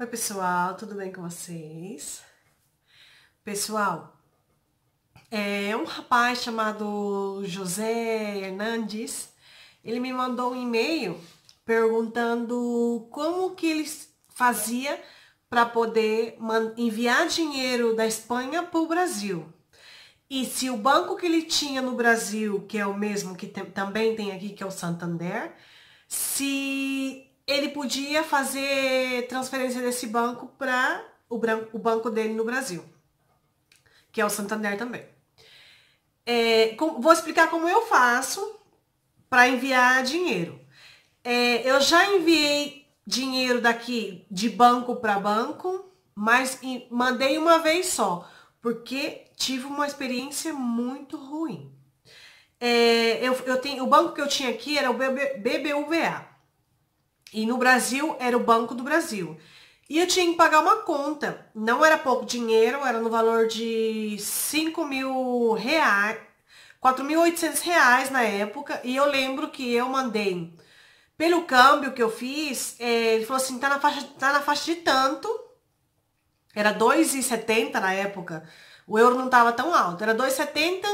Oi, pessoal, tudo bem com vocês? Pessoal, é um rapaz chamado José Hernandes, ele me mandou um e-mail perguntando como que ele fazia para poder enviar dinheiro da Espanha para o Brasil. E se o banco que ele tinha no Brasil, que é o mesmo que tem, também tem aqui, que é o Santander, se ele podia fazer transferência desse banco para o, o, banco dele no Brasil, que é o Santander também. É, com, vou explicar como eu faço para enviar dinheiro. É, eu já enviei dinheiro daqui de banco para banco, mas em, mandei uma vez só, porque tive uma experiência muito ruim. É, eu, eu tenho, o banco que eu tinha aqui era o BBVA. E no Brasil era o Banco do Brasil. E eu tinha que pagar uma conta. Não era pouco dinheiro, era no valor de 5 mil reais, 4.800 reais na época. E eu lembro que eu mandei, pelo câmbio que eu fiz, é, ele falou assim, tá na faixa, tá na faixa de tanto. Era 2,70 na época. O euro não tava tão alto, era 2,70.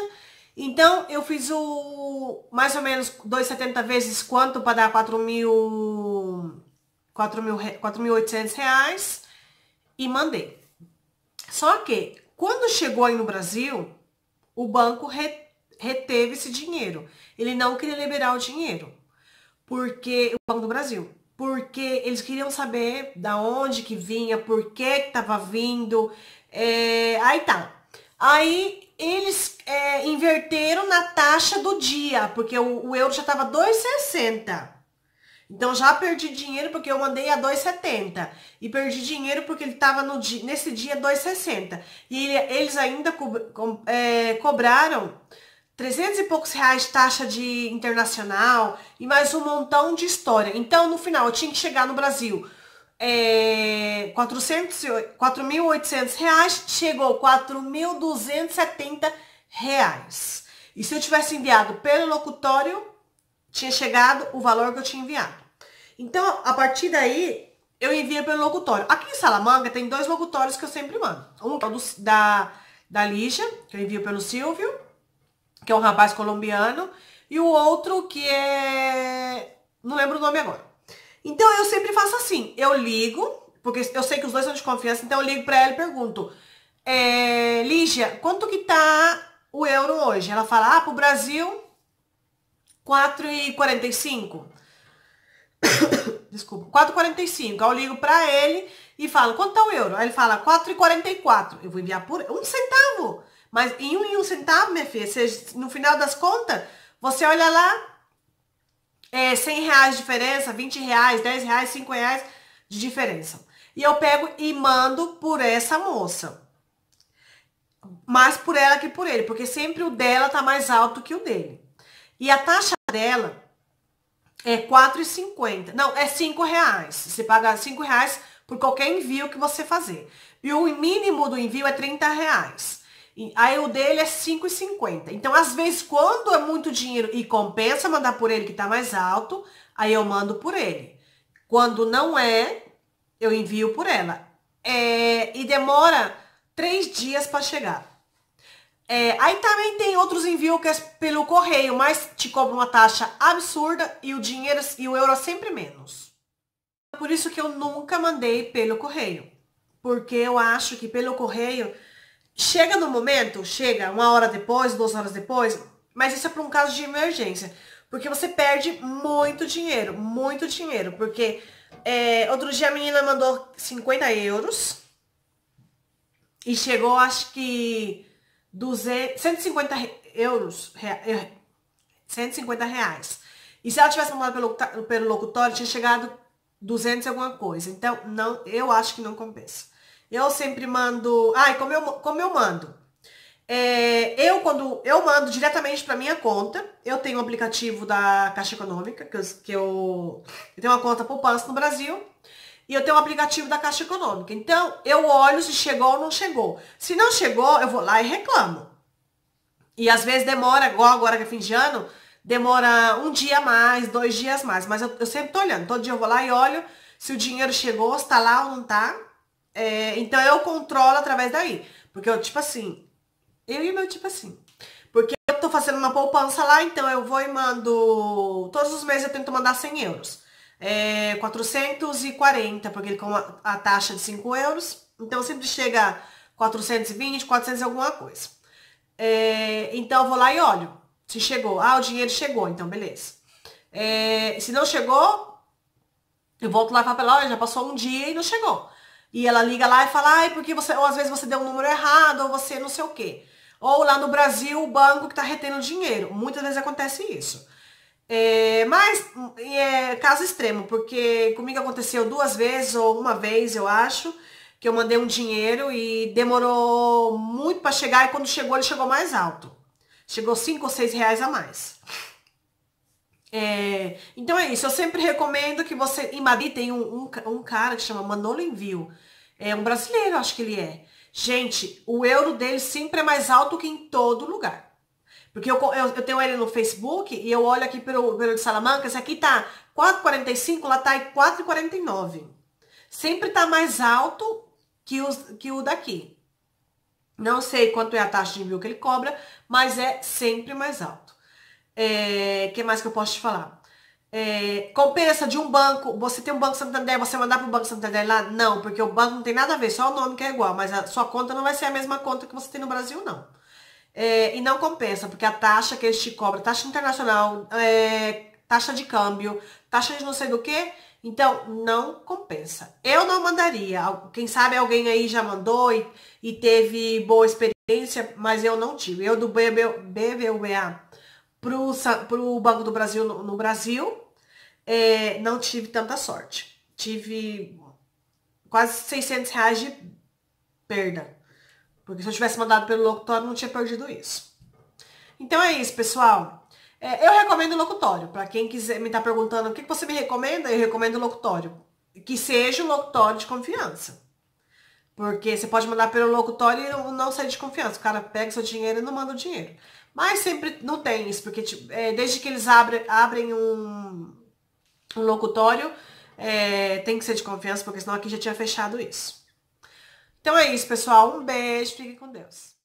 Então, eu fiz o mais ou menos 2,70 vezes quanto para dar 4 mil 4.800 reais e mandei. Só que quando chegou aí no Brasil, o banco reteve esse dinheiro. Ele não queria liberar o dinheiro. Porque o Banco do Brasil, porque eles queriam saber da onde que vinha, por que que tava vindo, é, aí tá. Aí eles é, inverteram na taxa do dia, porque o, o euro já tava 2,60. Então já perdi dinheiro porque eu mandei a 2,70 e perdi dinheiro porque ele estava nesse dia 2,60 e ele, eles ainda co, co, é, cobraram 300 e poucos reais de taxa de internacional e mais um montão de história. Então no final eu tinha que chegar no Brasil é, 4.800 reais, chegou 4.270 reais. E se eu tivesse enviado pelo locutório, tinha chegado o valor que eu tinha enviado. Então, a partir daí, eu envia pelo locutório. Aqui em Salamanca tem dois locutórios que eu sempre mando. Um é o da, da Lígia, que eu envio pelo Silvio, que é um rapaz colombiano, e o outro que é... não lembro o nome agora. Então, eu sempre faço assim, eu ligo, porque eu sei que os dois são de confiança, então eu ligo pra ela e pergunto, é, Lígia, quanto que tá o euro hoje? Ela fala, ah, pro Brasil 4 e 45 Desculpa, 4,45. Aí eu ligo pra ele e falo, quanto tá o euro? Aí ele fala, 4,44. Eu vou enviar por um centavo. Mas em um e um centavo, minha filha, você, no final das contas, você olha lá, é 100 reais de diferença, 20 reais, 10 reais, 5 reais de diferença. E eu pego e mando por essa moça. Mais por ela que por ele, porque sempre o dela tá mais alto que o dele. E a taxa ela é R$ 4,50. Não, é R$ reais. Você paga R$ reais por qualquer envio que você fazer. E o mínimo do envio é 30 reais. Aí o dele é 5,50. Então, às vezes, quando é muito dinheiro e compensa mandar por ele que tá mais alto, aí eu mando por ele. Quando não é, eu envio por ela. É, e demora três dias para chegar. É, aí também tem outros envios que é pelo correio, mas te cobra uma taxa absurda e o dinheiro e o euro é sempre menos. Por isso que eu nunca mandei pelo correio. Porque eu acho que pelo correio chega no momento, chega uma hora depois, duas horas depois, mas isso é para um caso de emergência. Porque você perde muito dinheiro, muito dinheiro. Porque é, outro dia a menina mandou 50 euros e chegou, acho que 200, 150 euros, rea, 150 eh, reais. E se ela tivesse mandado pelo, pelo locutório, tinha chegado 200 alguma coisa. Então, não, eu acho que não compensa. Eu sempre mando... Ai, como eu, como eu mando? É, eu, quando eu mando diretamente para minha conta, eu tenho um aplicativo da Caixa Econômica, que eu, que eu, eu tenho uma conta poupança no Brasil, e eu tenho o um aplicativo da Caixa Econômica. Então, eu olho se chegou ou não chegou. Se não chegou, eu vou lá e reclamo. E às vezes demora, igual agora que é fim de ano, demora um dia mais, dois dias mais. Mas eu, eu sempre tô olhando. Todo dia eu vou lá e olho se o dinheiro chegou, se tá lá ou não tá. É, então eu controlo através daí. Porque eu, tipo assim, eu e meu tipo assim. Porque eu tô fazendo uma poupança lá, então eu vou e mando. Todos os meses eu tento mandar 100 euros é, 440, porque ele com a taxa de 5 euros. Então, sempre chega 420, 400 alguma coisa. É, então, eu vou lá e olho se chegou. Ah, o dinheiro chegou, então beleza. É, se não chegou, eu volto lá e falo olha, já passou um dia e não chegou. E ela liga lá e fala, ai, porque você, ou às vezes você deu um número errado, ou você não sei o quê. Ou lá no Brasil, o banco que tá retendo dinheiro. Muitas vezes acontece isso. É, mas é, caso extremo, porque comigo aconteceu duas vezes ou uma vez, eu acho, que eu mandei um dinheiro e demorou muito para chegar e quando chegou ele chegou mais alto. Chegou cinco ou seis reais a mais. É, então é isso, eu sempre recomendo que você. Em Madrid tem um, um, um cara que chama Manolo Envio. É um brasileiro, acho que ele é. Gente, o euro dele sempre é mais alto que em todo lugar. Porque eu, eu, eu, tenho ele no Facebook e eu olho aqui pelo, pelo de Salamanca, esse aqui tá 4,45, lá tá em 4,49. Sempre tá mais alto que, os, que o daqui. Não sei quanto é a taxa de envio que ele cobra, mas é sempre mais alto. O é, que mais que eu posso te falar? É, compensa de um banco, você tem um Banco Santander, você mandar para o Banco Santander lá? Não, porque o banco não tem nada a ver, só o nome que é igual, mas a sua conta não vai ser a mesma conta que você tem no Brasil, não. É, e não compensa, porque a taxa que eles te cobram, taxa internacional, é, taxa de câmbio, taxa de não sei do que, então não compensa. Eu não mandaria. Quem sabe alguém aí já mandou e, e teve boa experiência, mas eu não tive. Eu do BBVA para o Banco do Brasil no, no Brasil, é, não tive tanta sorte. Tive quase 600 reais de perda. Porque se eu tivesse mandado pelo locutório, não tinha perdido isso. Então é isso, pessoal. É, eu recomendo o locutório. Para quem quiser me estar tá perguntando o que, que você me recomenda, eu recomendo o locutório. Que seja o locutório de confiança. Porque você pode mandar pelo locutório e não, não sair de confiança. O cara pega seu dinheiro e não manda o dinheiro. Mas sempre não tem isso, porque tipo, é, desde que eles abrem, abrem um, um locutório, é, tem que ser de confiança, porque senão aqui já tinha fechado isso. Então é isso, pessoal. Um beijo, fiquem com Deus.